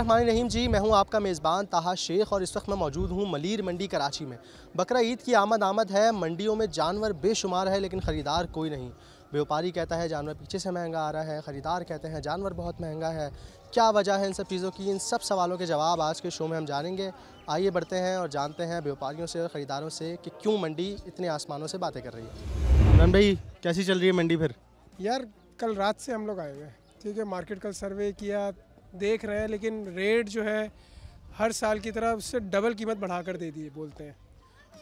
रहीम जी मैं हूं आपका मेज़बान ताहा शेख और इस वक्त मैं मौजूद हूं मलीर मंडी कराची में बकरा ईद की आमद आमद है मंडियों में जानवर बेशुमार है लेकिन ख़रीदार कोई नहीं व्यापारी कहता है जानवर पीछे से महंगा आ रहा है ख़रीदार कहते हैं जानवर बहुत महंगा है क्या वजह है इन सब चीज़ों की इन सब सवालों के जवाब आज के शो में हम जानेंगे आइए बढ़ते हैं और जानते हैं व्यापारियों से और ख़रीदारों से कि क्यों मंडी इतने आसमानों से बातें कर रही है मैम भाई कैसी चल रही है मंडी फिर यार कल रात से हम लोग आए हुए हैं ठीक है मार्केट कल सर्वे किया देख रहे हैं लेकिन रेट जो है हर साल की तरह उससे डबल कीमत बढ़ा कर दे दिए बोलते हैं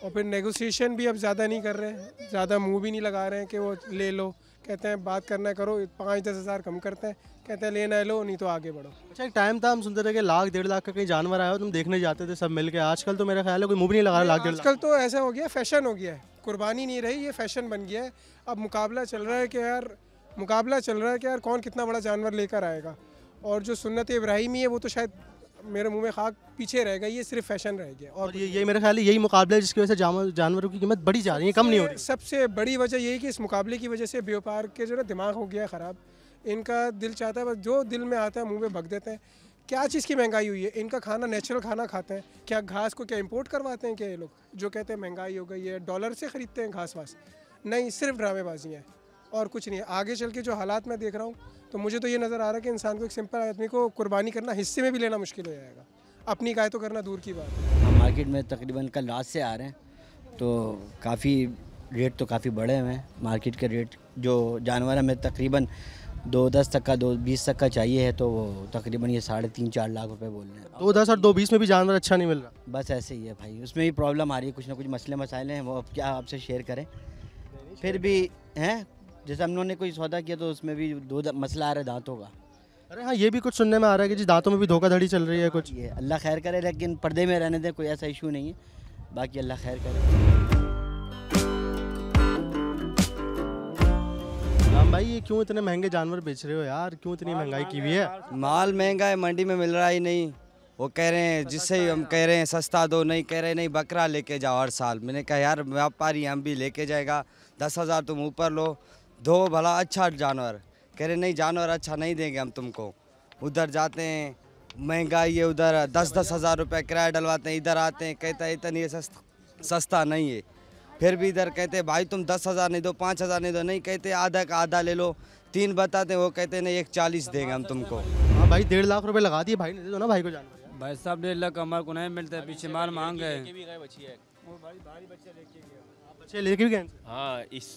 और फिर नेगोशिएशन भी अब ज़्यादा नहीं कर रहे हैं ज़्यादा मुंह भी नहीं लगा रहे हैं कि वो ले लो कहते हैं बात करना करो पाँच दस हज़ार कम करते हैं कहते हैं लेना लो नहीं तो आगे बढ़ो अच्छा एक टाइम था हम सुनते थे कि लाख डेढ़ लाख का कहीं जानवर आया हो तुम देखने जाते थे सब मिल के आजकल तो मेरा ख्याल है कोई मुँह भी नहीं लगा रहा लाख डेढ़ आजकल तो ऐसा हो गया फैशन हो गया है कुर्बानी नहीं रही ये फैशन बन गया है अब मुकाबला चल रहा है कि यार मुकाबला चल रहा है कि यार कौन कितना बड़ा जानवर लेकर आएगा और जो सुन्नत इब्राहिमी है वो तो शायद मेरे मुंह में खाक पीछे रह गई ये सिर्फ फैशन रह गया और, और ये, ये मेरा ख्याल यही मुकाबला है जिसकी वजह से जानवरों की कीमत बढ़ी जा रही है कम नहीं हो रही सबसे बड़ी वजह यही कि इस मुकाबले की वजह से व्यापार के जो ना दिमाग हो गया ख़राब इनका दिल चाहता है बस जो दिल में आता है मुँह में भग देते हैं क्या चीज़ की महंगाई हुई है इनका खाना नेचुरल खाना खाते हैं क्या घास को क्या इम्पोर्ट करवाते हैं क्या ये लोग जो कहते हैं महंगाई हो गई है डॉलर से ख़रीदते हैं घास वास नहीं सिर्फ ड्रामेबाजी हैं और कुछ नहीं है आगे चल के जो हालात मैं देख रहा हूँ तो मुझे तो ये नज़र आ रहा है कि इंसान को एक सिंपल आदमी को कुर्बानी करना हिस्से में भी लेना मुश्किल हो जाएगा अपनी गाय तो करना दूर की बात है हम मार्केट में तकरीबन कल रात से आ रहे हैं तो काफ़ी रेट तो काफ़ी बढ़े हुए हैं मार्केट के रेट जो जानवर हमें तकरीबन दो दस तक का दो बीस तक का चाहिए है तो वो तकरीबन ये साढ़े तीन चार लाख रुपए बोल रहे हैं दो दस और दो बीस में भी जानवर अच्छा नहीं मिल रहा बस ऐसे ही है भाई उसमें भी प्रॉब्लम आ रही है कुछ ना कुछ मसले मसाइले हैं वो अब क्या आपसे शेयर करें फिर भी हैं जैसे हम लोगों ने कोई सौदा किया तो उसमें भी दो मसला आ रहा है दांतों का अरे हाँ ये भी कुछ सुनने में आ रहा है कि जी दांतों में भी धोखाधड़ी चल रही है हाँ, कुछ ये अल्लाह खैर करे लेकिन पर्दे में रहने दें कोई ऐसा इशू नहीं है बाकी अल्लाह खैर करे राम भाई ये क्यों इतने महंगे जानवर बेच रहे हो यार क्यों इतनी महंगाई की हुई है माल महंगा है मंडी में मिल रहा ही नहीं वो कह रहे हैं जिससे ही हम कह रहे हैं सस्ता दो नहीं कह रहे नहीं बकरा लेके जाओ हर साल मैंने कहा यार व्यापारी हम भी लेके जाएगा दस हज़ार तुम ऊपर लो दो भला अच्छा जानवर कह रहे नहीं जानवर अच्छा नहीं देंगे हम तुमको उधर जाते हैं महंगाई है उधर दस दस हज़ार रुपये किराया डलवाते हैं इधर आते हैं कहता है इतना ये सस्ता नहीं है फिर भी इधर कहते हैं भाई तुम दस हज़ार नहीं दो पाँच हज़ार नहीं दो नहीं कहते आधा का आधा ले लो तीन बताते वो कहते नहीं एक चालीस देंगे हम तुमको हाँ भाई डेढ़ लाख रुपये लगा दिए भाई तो दो ना भाई को जानवर भाई साहब डेढ़ लाख हमारे को नहीं मिलता पीछे माल मांग गए लेके भी गए हाँ इस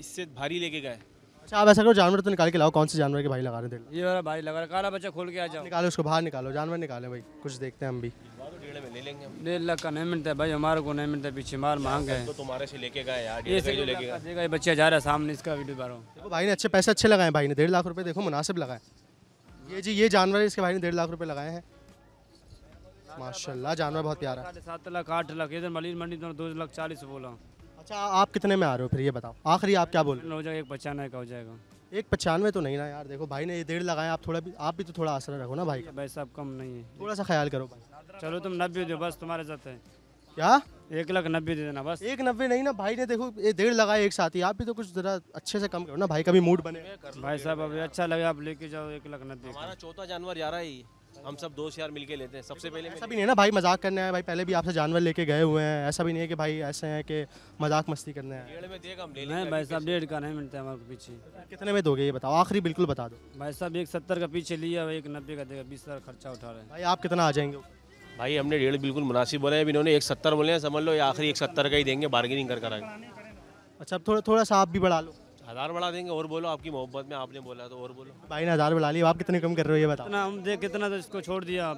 इससे भारी लेके गए अच्छा आप ऐसा करो जानवर तो निकाल के लाओ कौन से जानवर के भाई लगा रहे थे ये वाला भाई लगा रहा काला बच्चा खोल के आ जाओ निकालो उसको बाहर निकालो जानवर निकाले भाई कुछ देखते हैं हम भी डेढ़ लाख का नहीं मिलता भाई हमारे को नहीं मिलता पीछे माल मांग गए तो तुम्हारे से लेके गए यार ये जो लेके बच्चा जा रहा है सामने इसका वीडियो बारो भाई ने अच्छे पैसे अच्छे लगाए भाई ने डेढ़ लाख रुपये देखो मुनासिब लगाए ये जी ये जानवर इसके भाई ने डेढ़ लाख रुपये लगाए हैं माशाल्लाह जानवर बहुत प्यारा सात लाख आठ लाख इधर मलिन मंडी दो लाख चालीस बोला अच्छा आप कितने में आ रहे हो फिर ये बताओ आखिरी आप क्या बोल रहे हो जाएगा एक पचानवे का हो जाएगा एक पचानवे तो नहीं ना यार देखो भाई ने ये डेढ़ लगाया आप थोड़ा भी आप भी तो थोड़ा आसरा रखो ना भाई भाई साहब कम नहीं है थोड़ा सा ख्याल करो भाई चलो तुम नब्बे दो बस तुम्हारे साथ है क्या एक लाख नब्बे दे देना बस एक नब्बे नहीं ना भाई ने देखो ये डेढ़ लगाया एक साथ ही आप भी तो कुछ जरा अच्छे से कम करो ना भाई का भी मूड बने भाई साहब अभी अच्छा लगे आप लेके जाओ एक लाख नब्बे चौथा जानवर रहा ही हम सब दोस्त यार मिलके लेते हैं सबसे पहले ऐसा भी नहीं ना भाई मजाक करने है भाई पहले भी आपसे जानवर लेके गए हुए हैं ऐसा भी नहीं है कि भाई ऐसे हैं कि मजाक मस्ती करने आए में देगा हम भाई साहब डेढ़ का नहीं मिलता है हमारे पीछे कितने में दोगे ये बताओ आखिरी बिल्कुल बता दो भाई साहब एक सत्तर का पीछे लिया एक नब्बे का देगा बीस खर्चा उठा रहे हैं भाई आप कितना आ जाएंगे भाई हमने डेढ़ बिल्कुल मुनासिब बोले हैं इन्होंने एक सत्तर बोले हैं समझ लो ये आखिरी एक सत्तर का ही देंगे बार्गेनिंग कर कर अच्छा थोड़ा थोड़ा सा आप भी बढ़ा लो हज़ार बढ़ा देंगे और बोलो आपकी मोहब्बत में आपने बोला तो और बोलो भाई ने हज़ार बढ़ा लिया आप कितने कम कर रहे हो ये बताओ ना हम देख कितना तो इसको छोड़ दिया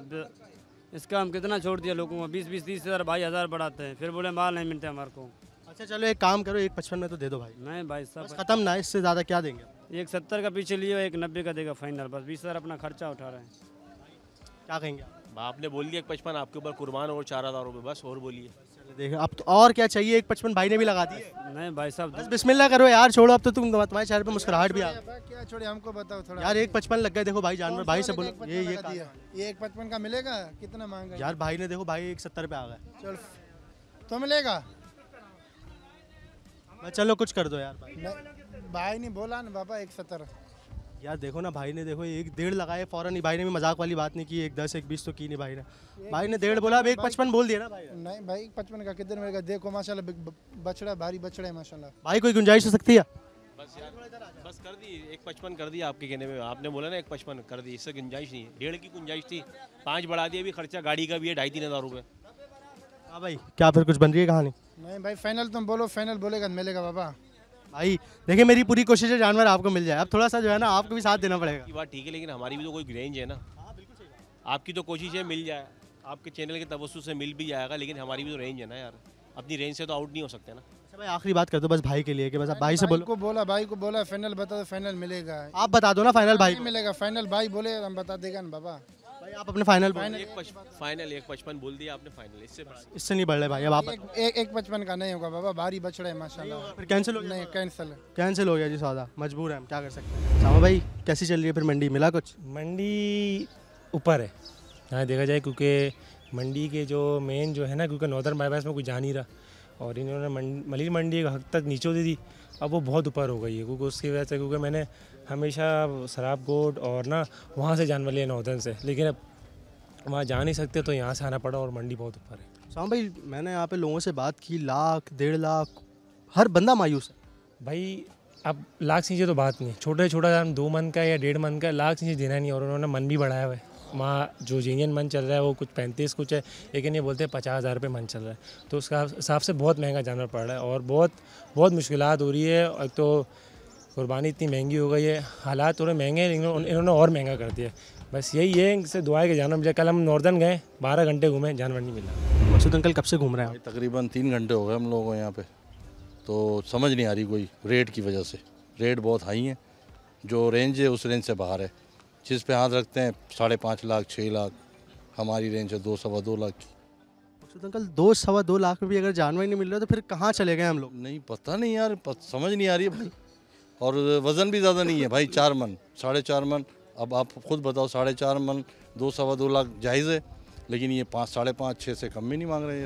इसका हम कितना छोड़ दिया लोगों को बीस बीस तीस हज़ार भाई हज़ार बढ़ाते हैं फिर बोले माल नहीं मिलते हमारे को अच्छा चलो एक काम करो एक पचपन में तो दे दो भाई नहीं भाई साहब खत्म ना इससे ज़्यादा क्या देंगे एक सत्तर का पीछे लियो एक नब्बे का देगा फाइनल बस बीस हज़ार अपना खर्चा उठा रहे हैं क्या कहेंगे आपने बोल दिया एक पचपन आपके ऊपर कुर्बान और चार हज़ार रुपये बस और बोलिए देखो अब तो और क्या चाहिए एक पचपन भाई ने भी लगा दिया नहीं भाई साहब बस बिस्मिल्लाह करो यार छोड़ो अब तो तुम तुम्हारे चेहरे पे मुस्कुराहट भी आ क्या छोड़े हमको बताओ थोड़ा यार एक पचपन लग गए देखो भाई जान में भाई से बोलो ये ये एक पचपन का मिलेगा कितना मांगा यार भाई ने देखो भाई एक सत्तर पे आ गए चलो तो मिलेगा चलो कुछ कर दो यार भाई नहीं बोला ना बाबा एक सत्तर यार देखो ना भाई ने देखो एक डेढ़ लगाए फौरन ही भाई ने भी मजाक वाली बात नहीं की एक दस एक बीस तो की नहीं भाई ने भाई ने डेढ़ तो बोला अब एक पचपन बोल दिया ना भाई नहीं भाई पचपन का किधर मेरे देखो माशाल्लाह बछड़ा भारी बछड़ा है माशाल्लाह भाई कोई गुंजाइश हो सकती है बस यार बस कर दी एक पचपन कर दिया आपके कहने में आपने बोला ना एक पचपन कर दी इससे गुंजाइश नहीं है डेढ़ की गुंजाइश थी पाँच बढ़ा दिया अभी खर्चा गाड़ी का भी है ढाई तीन हज़ार रुपये हाँ भाई क्या फिर कुछ बन रही है कहानी नहीं भाई फाइनल तुम बोलो फाइनल बोलेगा मिलेगा बाबा भाई देखिए मेरी पूरी कोशिश है जानवर आपको मिल जाए अब थोड़ा सा जो है ना आपको भी साथ देना पड़ेगा बात ठीक है लेकिन हमारी भी तो कोई रेंज है ना हाँ, आपकी तो कोशिश है मिल जाए आपके चैनल के तवसु से मिल भी जाएगा लेकिन हमारी भी तो रेंज है ना यार अपनी रेंज से तो आउट नहीं हो सकते ना अच्छा भाई आखिरी बात कर दो बस भाई के लिए कि बस आप भाई से बोलो को बोला भाई को बोला फाइनल बता दो फाइनल मिलेगा आप बता दो ना फाइनल भाई मिलेगा फाइनल भाई बोले हम बता देगा ना बाबा भाई आप अपने फाइनल फाइनल एक पचपन बोल दिया आपने फाइनल इससे इससे नहीं बढ़ रहे भाई अब आप एक एक पचपन का नहीं होगा बाबा भारी बच रहे माशाल्लाह फिर कैंसिल हो नहीं कैंसिल कैंसिल हो गया जी सौदा मजबूर है हम क्या कर सकते हैं सामा भाई कैसी चल रही है फिर मंडी मिला कुछ मंडी ऊपर है हाँ देखा जाए क्योंकि मंडी के जो मेन जो है ना क्योंकि नॉर्दर्न बाईपास में कोई जा नहीं रहा और इन्होंने मलिर मंडी एक हक तक नीचे दे दी अब वो बहुत ऊपर हो गई है क्योंकि उसकी वजह से क्योंकि मैंने हमेशा शराब गोट और ना वहाँ से जानवर लिए नौदन से लेकिन अब वहाँ जा नहीं सकते तो यहाँ से आना पड़ा और मंडी बहुत ऊपर है शाम भाई मैंने यहाँ पे लोगों से बात की लाख डेढ़ लाख हर बंदा मायूस है भाई अब लाख सींचे तो बात नहीं छोटे छोटा हम दो मन का या डेढ़ मन का लाख सींचे देना नहीं और उन्होंने मन भी बढ़ाया हुआ है वहाँ जो जेनियन मन चल रहा है वो कुछ पैंतीस कुछ है लेकिन ये बोलते हैं पचास हज़ार रुपये मन चल रहा है तो उसका हिसाब से बहुत महंगा जानवर पड़ रहा है और बहुत बहुत मुश्किल हो रही है एक तो कुर्बानी इतनी महंगी हो गई है हालात थोड़े महंगे हैं लेकिन इन्होंने और महंगा कर दिया बस यही है इनसे दुआ के जाना मिले कल हम नॉर्दर्न गए बारह घंटे घूमे जानवर नहीं मिला मसूद अंकल कब से घूम रहे हैं तकरीबन तीन घंटे हो गए हम लोगों को यहाँ पे तो समझ नहीं आ रही कोई रेट की वजह से रेट बहुत हाई है जो रेंज है उस रेंज से बाहर है जिस पे हाथ रखते हैं साढ़े पाँच लाख छः लाख हमारी रेंज है दो सवा दो लाख की तो अंकल दो सवा दो लाख भी अगर जानवर नहीं मिल रहा तो फिर कहाँ चले गए हम लोग नहीं पता नहीं यार समझ नहीं आ रही है भाई और वज़न भी ज़्यादा नहीं है भाई चार मन साढ़े चार मन अब आप खुद बताओ साढ़े चार मन दो सवा दो लाख जायज़ है लेकिन ये पाँच साढ़े पाँच छः से कम भी नहीं मांग रहे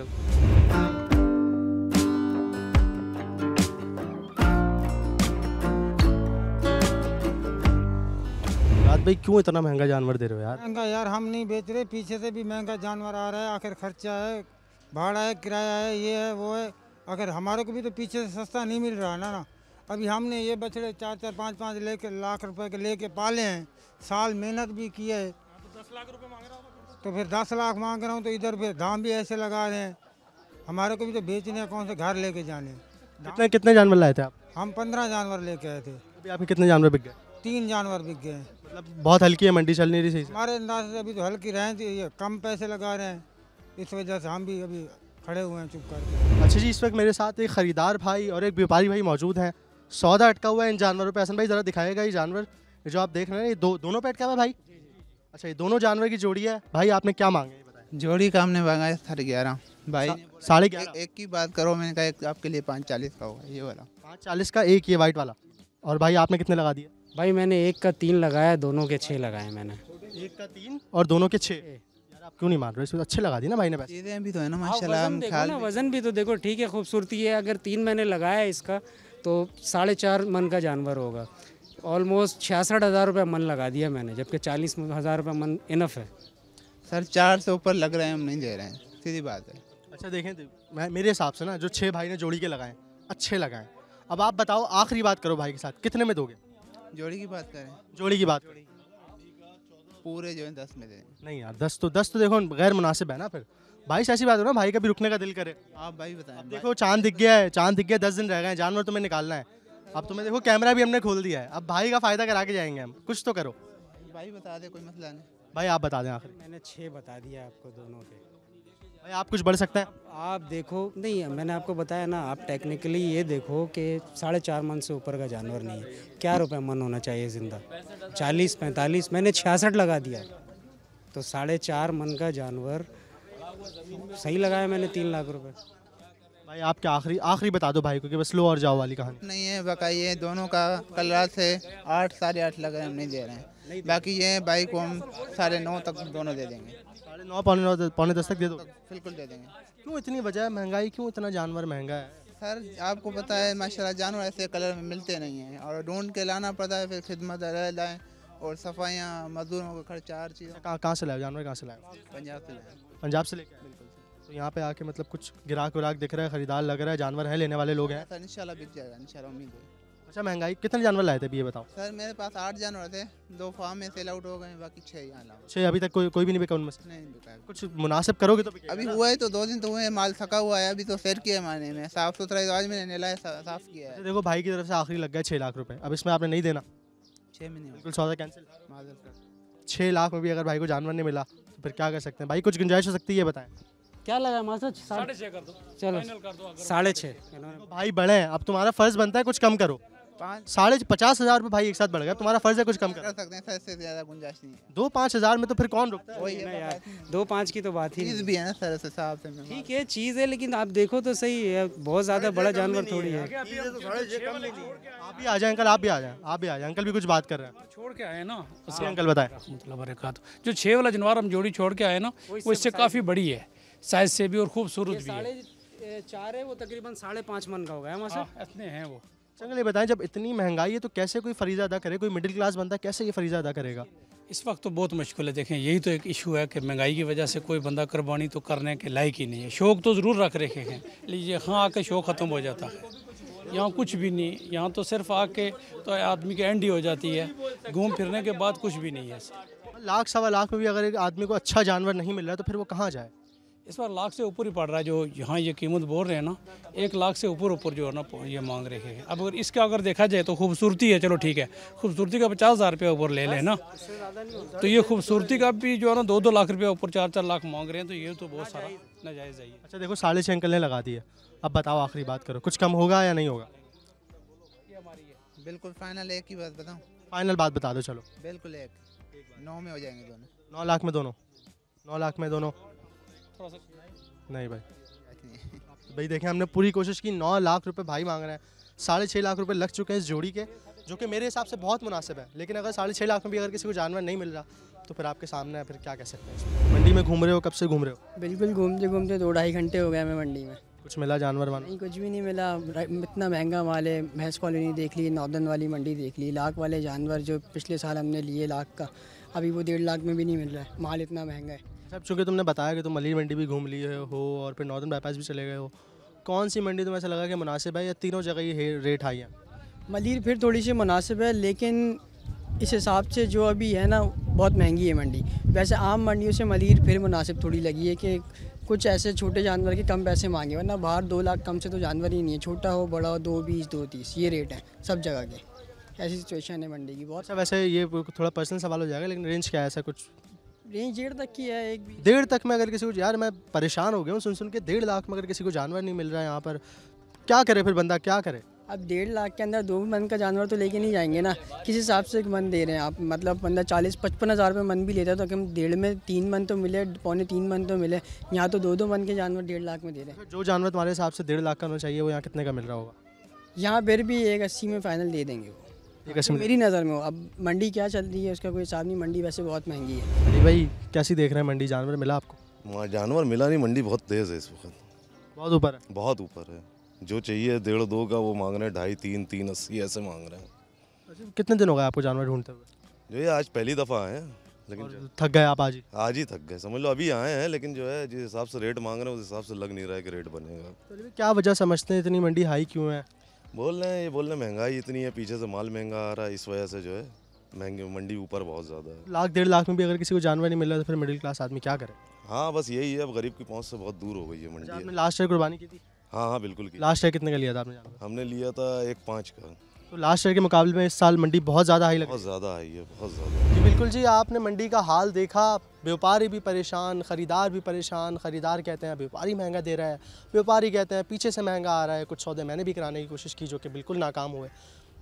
यार भाई क्यों इतना महंगा जानवर दे रहे हो यार महंगा यार हम नहीं बेच रहे पीछे से भी महंगा जानवर आ रहा है आखिर खर्चा है भाड़ा है किराया है ये है वो है अगर हमारे को भी तो पीछे से सस्ता नहीं मिल रहा ना ना अभी हमने ये बछड़े चार चार पाँच पाँच ले लाख रुपए के ले के पाले हैं साल मेहनत भी की है तो दस लाख रुपये मांग रहा हूँ तो फिर दस लाख मांग रहा हूँ तो इधर फिर धाम भी ऐसे लगा रहे हैं हमारे को भी तो बेचने कौन से घर लेके जाने कितने कितने जानवर लाए थे आप हम पंद्रह जानवर लेके आए थे अभी आपके कितने जानवर बिक गए तीन जानवर बिक गए मतलब बहुत हल्की है मंडी चल नहीं रही सही हमारे अंदाज से अभी तो हल्की रहे ये कम पैसे लगा रहे हैं इस वजह से हम भी अभी खड़े हुए हैं चुप करके अच्छा जी इस वक्त मेरे साथ एक ख़रीदार भाई और एक व्यापारी भाई मौजूद हैं सौदा अटका हुआ है इन जानवरों पे हसन भाई ज़रा दिखाएगा ये जानवर जो आप देख रहे हैं ये दो दोनों पेट क्या है भाई अच्छा ये दोनों जानवर की जोड़ी है भाई आपने क्या मांगे जोड़ी का हमने मांगा है साढ़े ग्यारह भाई साढ़े ग्यारह एक की बात करो मैंने कहा आपके लिए पाँच चालीस का होगा ये वाला पाँच चालीस का एक ये वाइट वाला और भाई आपने कितने लगा दिए भाई मैंने एक का तीन लगाया दोनों के छः लगाए मैंने एक का तीन और दोनों के छः क्यों नहीं मान रहे इसमें अच्छे लगा दी ना भाई ने पैसे भी तो है ना हाँ, माशाल्लाह वजन, भी तो देखो ठीक है खूबसूरती है अगर तीन मैंने लगाया इसका तो साढ़े चार मन का जानवर होगा ऑलमोस्ट छियासठ हज़ार रुपये मन लगा दिया मैंने जबकि चालीस हज़ार रुपये मन इनफ है सर चार से ऊपर लग रहे हैं हम नहीं दे रहे हैं सीधी बात है अच्छा देखें तो मैं मेरे हिसाब से ना जो छः भाई ने जोड़ी के लगाए अच्छे लगाए अब आप बताओ आखिरी बात करो भाई के साथ कितने में दोगे जोड़ी की बात करें जोड़ी की बात पूरे जो है दस में दें नहीं यार दस तो दस तो देखो गैर मुनासिब है ना फिर भाई ऐसी बात हो ना भाई कभी रुकने का दिल करे आप भाई बताए देखो चांद दिख गया है चांद दिख गया दस दिन रह गए जानवर तुम्हें निकालना है अब तुम्हें देखो कैमरा भी हमने खोल दिया है अब भाई का फायदा करा के जाएंगे हम कुछ तो करो भाई बता दे कोई मसला नहीं भाई आप बता दें आखिर मैंने छः बता दिया आपको दोनों के भाई आप कुछ बढ़ सकते हैं आप देखो नहीं मैंने आपको बताया ना आप टेक्निकली ये देखो कि साढ़े चार मन से ऊपर का जानवर नहीं है क्या रुपये मन होना चाहिए ज़िंदा चालीस पैंतालीस मैंने छियासठ लगा दिया तो साढ़े चार मन का जानवर सही लगाया मैंने तीन लाख रुपए भाई आपके आखिरी आखिरी बता दो भाई कि बस लो और जाओ वाली कहानी नहीं है बकाई है दोनों का कल रात से आठ साढ़े आठ लग रहे हम नहीं दे रहे हैं बाकी ये बाई को हम साढ़े नौ तक दोनों दे देंगे साढ़े नौ पौने नौ पौने दस तक दे दो बिल्कुल दे देंगे क्यों इतनी वजह है महंगाई क्यों इतना जानवर महंगा है सर आपको पता है माशा जानवर ऐसे कलर में मिलते नहीं हैं और ढूंढ के लाना पड़ता है फिर खिदमत लाएँ और सफाइयाँ मजदूरों का खर्चा हर चीज़ कहाँ से लाए जानवर कहाँ से लाए पंजाब से लाए पंजाब से लेके बिल्कुल तो यहाँ पे आके मतलब कुछ ग्राहक विराक दिख रहा है खरीदार लग रहा है जानवर है लेने वाले लोग हैं इन इंशाल्लाह बिक जाएगा इंशाल्लाह उम्मीद है अच्छा महंगाई कितने जानवर लाए थे भी ये बताओ सर मेरे पास आठ जानवर थे दो फार्म में सेल आउट हो गए बाकी छः यहाँ लाओ छः अभी तक कोई कोई भी नहीं बिका उनमें नहीं बिका कुछ मुनासिब करोगे तो अभी हुआ है तो दो दिन तो हुए माल थका हुआ है अभी तो सैर किया है माने में साफ सुथरा आज मैंने नहला है साफ किया है अच्छा, देखो भाई की तरफ से आखिरी लग गया छः लाख रुपये अब इसमें आपने नहीं देना छः में नहीं बिल्कुल सौदा कैंसिल छः लाख में भी अगर भाई को जानवर नहीं मिला फिर क्या कर सकते हैं भाई कुछ गुंजाइश हो सकती है ये बताएं क्या लगा मास्टर साढ़े छः कर दो चलो साढ़े छः भाई बड़े हैं अब तुम्हारा फर्ज बनता है कुछ कम करो साढ़े पचास हज़ार रुपये भाई एक साथ बढ़ गया तुम्हारा फर्ज है कुछ कम कर सकते हैं सर इससे ज़्यादा गुंजाइश नहीं है दो पाँच हज़ार में तो फिर कौन रुकता है दो पाँच की तो बात ही चीज़ भी है ना सर से हिसाब से ठीक है चीज़ है लेकिन आप देखो तो सही है बहुत ज़्यादा बड़ा जानवर थोड़ी है तो आप भी आ जाए अंकल आप भी आ जाए आप भी आ जाए अंकल भी कुछ बात कर रहे हैं हाँ, छोड़ के आए ना उसके हाँ। अंकल बताए मतलब जो छः वाला जानवर हम जोड़ी छोड़ के आए ना वो इससे काफ़ी बड़ी है साइज से भी और खूबसूरत भी है चार है वो तकरीबन साढ़े पाँच मन का होगा है वहाँ से इतने हैं वो चंगले बताएं जब इतनी महंगाई है तो कैसे कोई फरीजा अदा करे कोई मिडिल क्लास बंदा कैसे ये फरीजा अदा करेगा इस वक्त तो बहुत मुश्किल है देखें यही तो एक इशू है कि महंगाई की वजह से कोई बंदा कुर्बानी तो करने के लायक ही नहीं है शौक तो ज़रूर रख रखे हैं लीजिए हाँ आके शौक ख़त्म हो जाता है यहाँ कुछ भी नहीं यहाँ तो सिर्फ आके तो आदमी की एंडी हो जाती है घूम फिरने के बाद कुछ भी नहीं है लाख सवा लाख में भी अगर एक आदमी को अच्छा जानवर नहीं मिल रहा तो फिर वो कहाँ जाए इस बार लाख से ऊपर ही पड़ रहा है जो यहाँ ये कीमत बोल रहे हैं ना एक लाख से ऊपर ऊपर जो है ना ये मांग रहे हैं अब अगर इसका अगर देखा जाए तो खूबसूरती है चलो ठीक है खूबसूरती का पचास हज़ार रुपया ऊपर ले लें ना तो ये खूबसूरती का भी जो है ना दो दो लाख रुपया ऊपर चार चार लाख मांग रहे हैं तो ये तो बहुत सारा नाजायज़ है अच्छा देखो साढ़े छः अंकल ने लगा दिया अब बताओ आखिरी बात करो कुछ कम होगा या नहीं होगा बिल्कुल फाइनल एक ही बात बताऊँ फाइनल बात बता दो चलो बिल्कुल एक नौ में हो जाएंगे दोनों नौ लाख में दोनों नौ लाख में दोनों थोड़ा सा नहीं भाई तो भाई देखें हमने पूरी कोशिश की नौ लाख रुपए भाई मांग रहे हैं साढ़े छः लाख रुपए लग चुके हैं इस जोड़ी के जो कि मेरे हिसाब से बहुत मुनासिब है लेकिन अगर साढ़े छः लाख में भी अगर किसी को जानवर नहीं मिल रहा तो फिर आपके सामने है फिर क्या कह सकते हैं मंडी में घूम रहे हो कब से घूम रहे हो बिल्कुल घूमते घूमते दो ढाई घंटे हो गए हमें मंडी में कुछ मिला जानवर वाला नहीं कुछ भी नहीं मिला इतना महंगा माल है भैंस कॉलोनी देख ली नौदन वाली मंडी देख ली लाख वाले जानवर जो पिछले साल हमने लिए लाख का अभी वो डेढ़ लाख में भी नहीं मिल रहा है माल इतना महंगा है सब चूँकि तुमने बताया कि तुम मलिर मंडी भी घूम लिए हो और फिर नॉर्दर्न बाईपास भी चले गए हो कौन सी मंडी तुम्हें ऐसा लगा कि मुनासिब है या तीनों जगह ये रेट हाई है मलिर फिर थोड़ी सी मुनासिब है लेकिन इस हिसाब से जो अभी है ना बहुत महंगी है मंडी वैसे आम मंडियों से मलिर फिर मुनासिब थोड़ी लगी है कि कुछ ऐसे छोटे जानवर के कम पैसे मांगे वरना बाहर दो लाख कम से तो जानवर ही नहीं है छोटा हो बड़ा हो दो बीस दो तीस ये रेट है सब जगह के ऐसी सिचुएशन है मंडी की बहुत सब अच्छा, वैसे ये थोड़ा पर्सनल सवाल हो जाएगा लेकिन रेंज क्या है ऐसा कुछ रेंज डेढ़ तक की है एक भी डेढ़ तक में अगर किसी को यार मैं परेशान हो गया हूँ सुन सुन के डेढ़ लाख में अगर किसी को जानवर नहीं मिल रहा है यहाँ पर क्या करे फिर बंदा क्या करे अब डेढ़ लाख के अंदर दो मन का जानवर तो लेके नहीं जाएंगे ना किस हिसाब से एक मन दे रहे हैं आप मतलब बंदा चालीस पचपन हज़ार रुपये मन भी लेता है तो कम डेढ़ में तीन मन तो मिले पौने तीन मन तो मिले यहाँ तो दो दो मन के जानवर डेढ़ लाख में दे रहे हैं जो जानवर तुम्हारे हिसाब से डेढ़ लाख का होना चाहिए वो यहाँ कितने का मिल रहा होगा यहाँ फिर भी एक अस्सी में फ़ाइनल दे देंगे वो हाँ, तो मेरी नज़र में हो अब मंडी क्या चल रही है उसका कोई हिसाब नहीं मंडी वैसे बहुत महंगी है अरे भाई कैसी देख रहे हैं मंडी जानवर मिला आपको हाँ, जानवर मिला नहीं मंडी बहुत तेज़ है इस वक्त बहुत ऊपर है बहुत ऊपर है जो चाहिए डेढ़ दो का वो मांग रहे हैं ढाई तीन तीन अस्सी ऐसे मांग रहे हैं अच्छा, कितने दिन हो गए आपको जानवर ढूंढते हुए जो ये आज पहली दफ़ा आए हैं लेकिन थक गए आप आज ही आज ही थक गए समझ लो अभी आए हैं लेकिन जो है जिस हिसाब से रेट मांग रहे हैं उस हिसाब से लग नहीं रहा है कि रेट बनेगा तो क्या वजह समझते हैं इतनी मंडी हाई क्यों है बोल रहे हैं ये बोल रहे महंगाई इतनी है पीछे से माल महंगा आ रहा है इस वजह से जो है महंगे मंडी ऊपर बहुत ज़्यादा है लाख डेढ़ लाख में भी अगर किसी को जानवर नहीं मिल रहा तो फिर मिडिल क्लास आदमी क्या करे हाँ बस यही है अब गरीब की पहुँच से बहुत दूर हो गई है मंडी लास्ट ईयर कुर्बानी की थी हाँ हाँ बिल्कुल की लास्ट ईयर कितने का लिया था आपने हमने लिया था एक पाँच का तो लास्ट ईयर के मुकाबले में इस साल मंडी बहुत ज़्यादा हाई लग बहुत ज़्यादा हाई है बहुत ज़्यादा जी बिल्कुल जी आपने मंडी का हाल देखा व्यापारी भी परेशान ख़रीदार भी परेशान ख़रीदार कहते हैं व्यापारी महंगा दे रहा है व्यापारी कहते हैं पीछे से महंगा आ रहा है कुछ सौदे मैंने भी कराने की कोशिश की जो कि बिल्कुल नाकाम हुए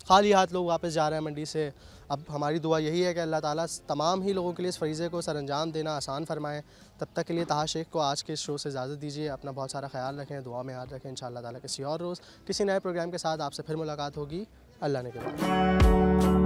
खाली हाथ लोग वापस जा रहे हैं मंडी से अब हमारी दुआ यही है कि अल्लाह ताला तमाम ही लोगों के लिए इस फरीज़े को सर अंजाम देना आसान फरमाएं तब तक के लिए तहा शेख को आज के इस शो से इजाज़त दीजिए अपना बहुत सारा ख्याल रखें दुआ में याद रखें इन ताला किसी और रोज़ किसी नए प्रोग्राम के साथ आपसे फिर मुलाकात होगी अल्लाह ने कहा